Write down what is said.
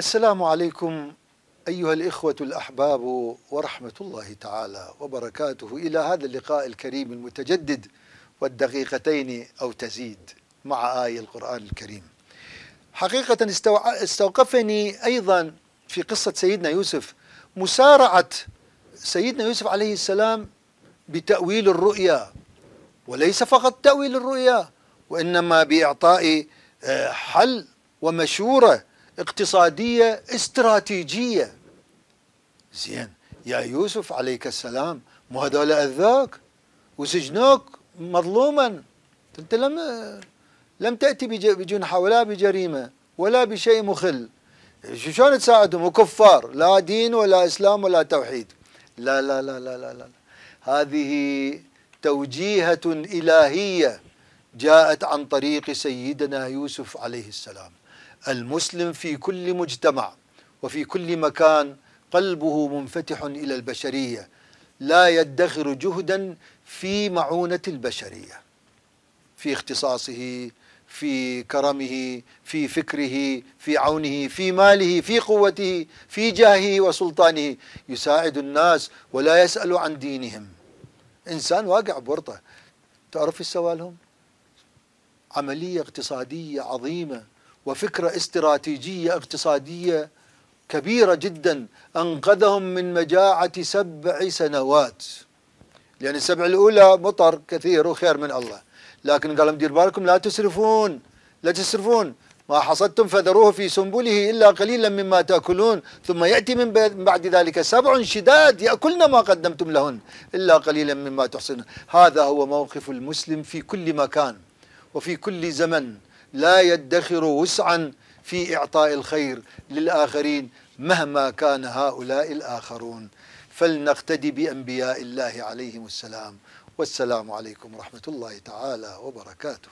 السلام عليكم أيها الإخوة الأحباب ورحمة الله تعالى وبركاته إلى هذا اللقاء الكريم المتجدد والدقيقتين أو تزيد مع آي القرآن الكريم حقيقة استوقفني أيضا في قصة سيدنا يوسف مسارعة سيدنا يوسف عليه السلام بتأويل الرؤيا وليس فقط تأويل الرؤيا وإنما بإعطاء آه، حل ومشورة اقتصادية استراتيجية زين يا يوسف عليك السلام مو هذول أذاك وسجنوك مظلوما أنت لم لم تأتي بجنحة ولا بجريمة ولا بشيء مخل شلون تساعدهم وكفار لا دين ولا إسلام ولا توحيد لا لا لا لا لا, لا. هذه توجيهة إلهية جاءت عن طريق سيدنا يوسف عليه السلام المسلم في كل مجتمع وفي كل مكان قلبه منفتح إلى البشرية لا يدخر جهدا في معونة البشرية في اختصاصه في كرمه في فكره في عونه في ماله في قوته في جاهه وسلطانه يساعد الناس ولا يسأل عن دينهم إنسان واقع بورطة تعرف السوالهم عملية اقتصادية عظيمة وفكرة استراتيجية اقتصادية كبيرة جدا أنقذهم من مجاعة سبع سنوات لأن السبع الأولى مطر كثير وخير من الله لكن قال دير بالكم لا تسرفون لا تسرفون ما حصدتم فذروه في سنبله إلا قليلا مما تأكلون ثم يأتي من بعد ذلك سبع شداد يأكلن ما قدمتم لهن إلا قليلا مما تحصنون هذا هو موقف المسلم في كل مكان وفي كل زمن لا يدخر وسعا في إعطاء الخير للآخرين مهما كان هؤلاء الآخرون فلنقتدي بأنبياء الله عليهم السلام والسلام عليكم ورحمة الله تعالى وبركاته